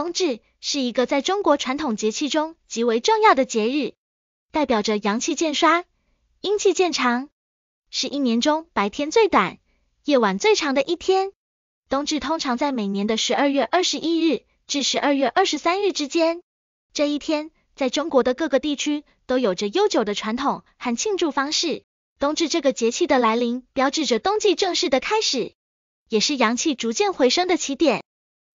冬至是一个在中国传统节气中极为重要的节日，代表着阳气渐衰，阴气渐长，是一年中白天最短、夜晚最长的一天。冬至通常在每年的十二月二十一日至十二月二十三日之间。这一天，在中国的各个地区都有着悠久的传统和庆祝方式。冬至这个节气的来临，标志着冬季正式的开始，也是阳气逐渐回升的起点。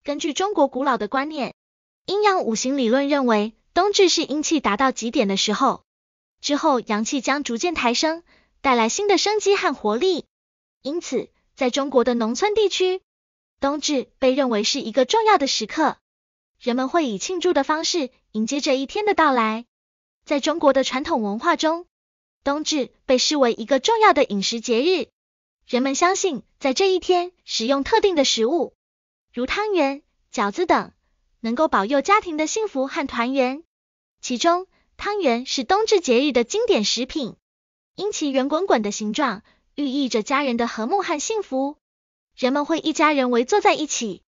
根据中国古老的观念，阴阳五行理论认为，冬至是阴气达到极点的时候，之后阳气将逐渐抬升，带来新的生机和活力。因此，在中国的农村地区，冬至被认为是一个重要的时刻，人们会以庆祝的方式迎接这一天的到来。在中国的传统文化中，冬至被视为一个重要的饮食节日，人们相信在这一天食用特定的食物。如汤圆、饺子等，能够保佑家庭的幸福和团圆。其中，汤圆是冬至节日的经典食品，因其圆滚滚的形状，寓意着家人的和睦和幸福。人们会一家人围坐在一起，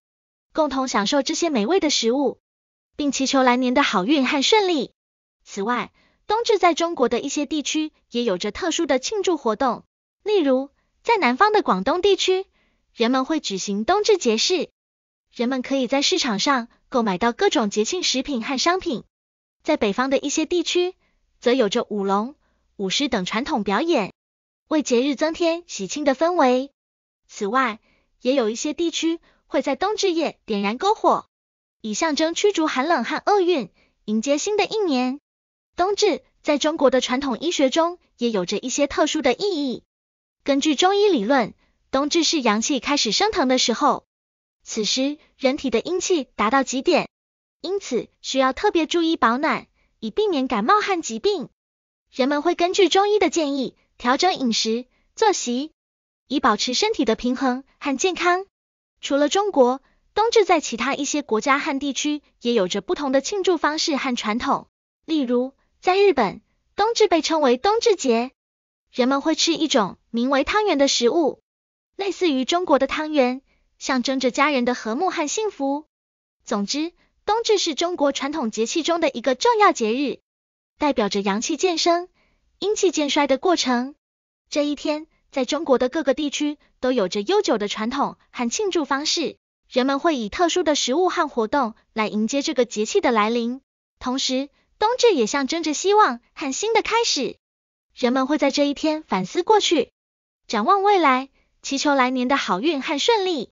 共同享受这些美味的食物，并祈求来年的好运和顺利。此外，冬至在中国的一些地区也有着特殊的庆祝活动，例如在南方的广东地区，人们会举行冬至节事。人们可以在市场上购买到各种节庆食品和商品，在北方的一些地区，则有着舞龙、舞狮等传统表演，为节日增添喜庆的氛围。此外，也有一些地区会在冬至夜点燃篝火，以象征驱逐寒冷和厄运，迎接新的一年。冬至在中国的传统医学中也有着一些特殊的意义。根据中医理论，冬至是阳气开始升腾的时候。此时，人体的阴气达到极点，因此需要特别注意保暖，以避免感冒和疾病。人们会根据中医的建议，调整饮食、作息，以保持身体的平衡和健康。除了中国，冬至在其他一些国家和地区也有着不同的庆祝方式和传统。例如，在日本，冬至被称为冬至节，人们会吃一种名为汤圆的食物，类似于中国的汤圆。象征着家人的和睦和幸福。总之，冬至是中国传统节气中的一个重要节日，代表着阳气渐生、阴气渐衰的过程。这一天，在中国的各个地区都有着悠久的传统和庆祝方式。人们会以特殊的食物和活动来迎接这个节气的来临。同时，冬至也象征着希望和新的开始。人们会在这一天反思过去，展望未来，祈求来年的好运和顺利。